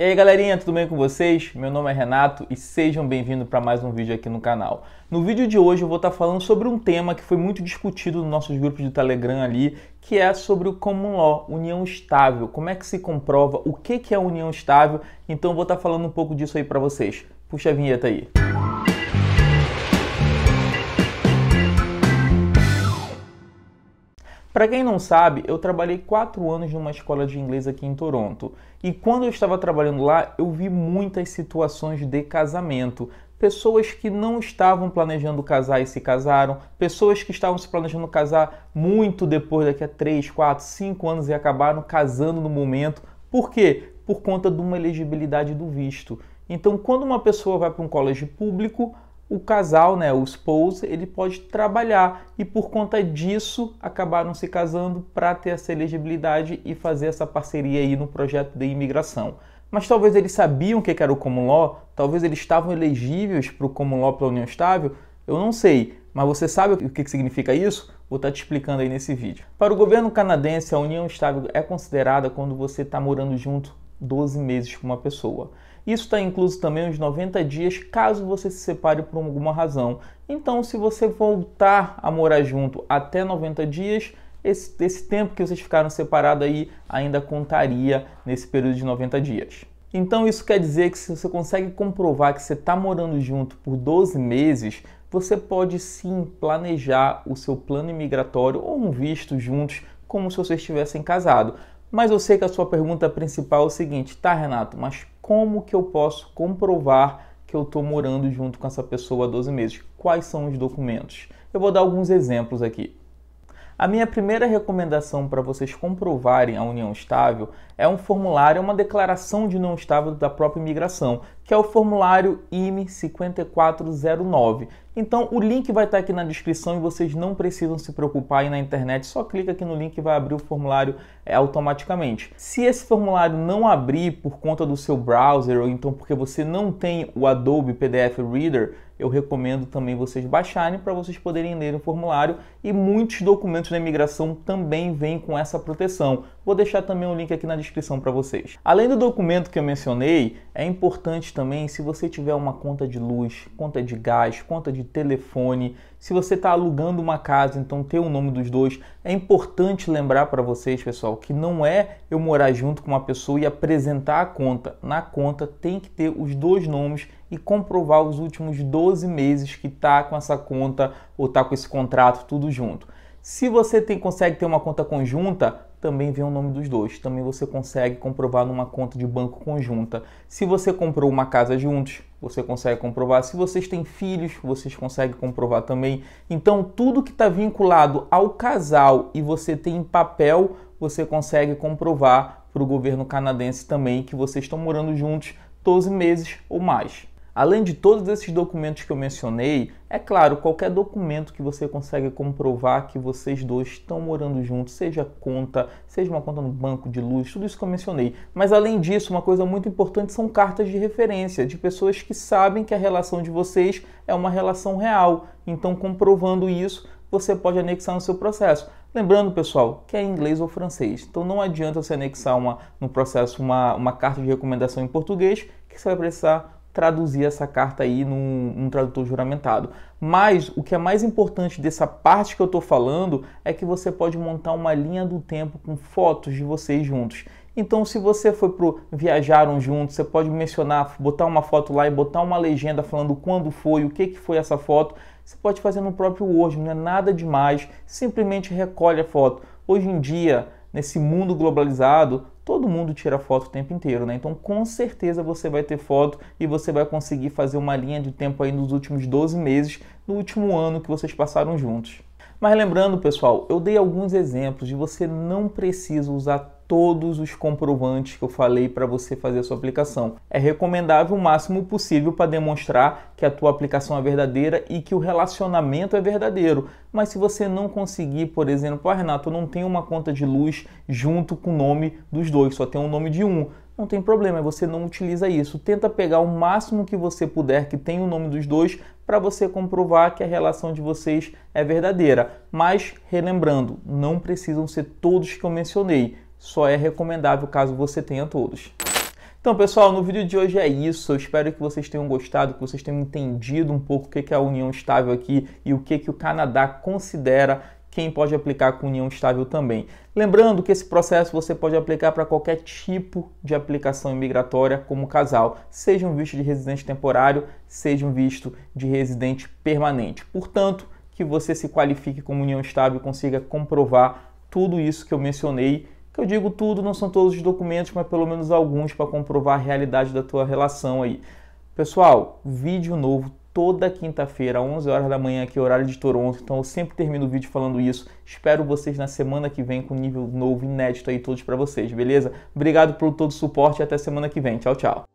E aí galerinha, tudo bem com vocês? Meu nome é Renato e sejam bem-vindos para mais um vídeo aqui no canal. No vídeo de hoje eu vou estar tá falando sobre um tema que foi muito discutido nos nossos grupos de Telegram ali, que é sobre o Common Law, união estável. Como é que se comprova? O que é união estável? Então eu vou estar tá falando um pouco disso aí para vocês. Puxa a vinheta aí. Música Para quem não sabe, eu trabalhei quatro anos numa escola de inglês aqui em Toronto. E quando eu estava trabalhando lá, eu vi muitas situações de casamento. Pessoas que não estavam planejando casar e se casaram, pessoas que estavam se planejando casar muito depois, daqui a 3, 4, 5 anos e acabaram casando no momento. Por quê? Por conta de uma elegibilidade do visto. Então, quando uma pessoa vai para um colégio público, o casal, né, o spouse, ele pode trabalhar e por conta disso acabaram se casando para ter essa elegibilidade e fazer essa parceria aí no projeto de imigração. Mas talvez eles sabiam o que era o common law, talvez eles estavam elegíveis para o common law a união estável, eu não sei, mas você sabe o que significa isso? Vou estar tá te explicando aí nesse vídeo. Para o governo canadense, a união estável é considerada quando você está morando junto 12 meses com uma pessoa. Isso está incluso também os 90 dias caso você se separe por alguma razão. Então, se você voltar a morar junto até 90 dias, esse, esse tempo que vocês ficaram separados aí ainda contaria nesse período de 90 dias. Então, isso quer dizer que se você consegue comprovar que você está morando junto por 12 meses, você pode sim planejar o seu plano imigratório ou um visto juntos, como se vocês estivessem casados. Mas eu sei que a sua pergunta principal é o seguinte, tá, Renato? Mas como que eu posso comprovar que eu estou morando junto com essa pessoa há 12 meses? Quais são os documentos? Eu vou dar alguns exemplos aqui. A minha primeira recomendação para vocês comprovarem a união estável é um formulário, uma declaração de não estável da própria imigração, que é o formulário IME 5409. Então o link vai estar aqui na descrição e vocês não precisam se preocupar aí na internet, só clica aqui no link e vai abrir o formulário é, automaticamente. Se esse formulário não abrir por conta do seu browser ou então porque você não tem o Adobe PDF Reader, eu recomendo também vocês baixarem para vocês poderem ler o formulário e muitos documentos da imigração também vêm com essa proteção. Vou deixar também um link aqui na descrição para vocês. Além do documento que eu mencionei, é importante também se você tiver uma conta de luz, conta de gás, conta de telefone, se você está alugando uma casa, então ter o nome dos dois. É importante lembrar para vocês, pessoal, que não é eu morar junto com uma pessoa e apresentar a conta. Na conta tem que ter os dois nomes e comprovar os últimos 12 meses que está com essa conta ou está com esse contrato, tudo junto. Se você tem, consegue ter uma conta conjunta, também vem o nome dos dois. Também você consegue comprovar numa conta de banco conjunta. Se você comprou uma casa juntos, você consegue comprovar. Se vocês têm filhos, vocês conseguem comprovar também. Então, tudo que está vinculado ao casal e você tem papel, você consegue comprovar para o governo canadense também que vocês estão morando juntos 12 meses ou mais. Além de todos esses documentos que eu mencionei, é claro, qualquer documento que você consegue comprovar que vocês dois estão morando juntos, seja conta, seja uma conta no banco de luz, tudo isso que eu mencionei. Mas além disso, uma coisa muito importante são cartas de referência de pessoas que sabem que a relação de vocês é uma relação real. Então, comprovando isso, você pode anexar no seu processo. Lembrando, pessoal, que é inglês ou francês. Então não adianta você anexar uma, no processo uma, uma carta de recomendação em português, que você vai precisar traduzir essa carta aí num, num, tradutor juramentado. Mas o que é mais importante dessa parte que eu estou falando é que você pode montar uma linha do tempo com fotos de vocês juntos. Então, se você foi para viajaram juntos, você pode mencionar, botar uma foto lá e botar uma legenda falando quando foi, o que, que foi essa foto. Você pode fazer no próprio Word, não é nada demais. Simplesmente recolhe a foto. Hoje em dia, nesse mundo globalizado, todo mundo tira foto o tempo inteiro, né? Então com certeza você vai ter foto e você vai conseguir fazer uma linha de tempo aí nos últimos 12 meses, no último ano que vocês passaram juntos. Mas lembrando, pessoal, eu dei alguns exemplos de você não precisa usar todos os comprovantes que eu falei para você fazer a sua aplicação. É recomendável o máximo possível para demonstrar que a tua aplicação é verdadeira e que o relacionamento é verdadeiro. Mas se você não conseguir, por exemplo, ah, Renato, eu não tenho uma conta de luz junto com o nome dos dois, só tem o um nome de um não tem problema, é você não utiliza isso. Tenta pegar o máximo que você puder que tem o nome dos dois para você comprovar que a relação de vocês é verdadeira. Mas, relembrando, não precisam ser todos que eu mencionei só é recomendável caso você tenha todos. Então, pessoal, no vídeo de hoje é isso. Eu espero que vocês tenham gostado, que vocês tenham entendido um pouco o que é, é a união estável aqui e o que, é que o Canadá considera quem pode aplicar com união estável também. Lembrando que esse processo você pode aplicar para qualquer tipo de aplicação imigratória como casal, seja um visto de residente temporário, seja um visto de residente permanente. Portanto, que você se qualifique como união estável e consiga comprovar tudo isso que eu mencionei eu digo tudo, não são todos os documentos, mas pelo menos alguns para comprovar a realidade da tua relação aí. Pessoal, vídeo novo toda quinta-feira, 11 horas da manhã, aqui, horário de Toronto. Então eu sempre termino o vídeo falando isso. Espero vocês na semana que vem com nível novo, inédito aí, todos para vocês, beleza? Obrigado por todo o suporte e até semana que vem. Tchau, tchau.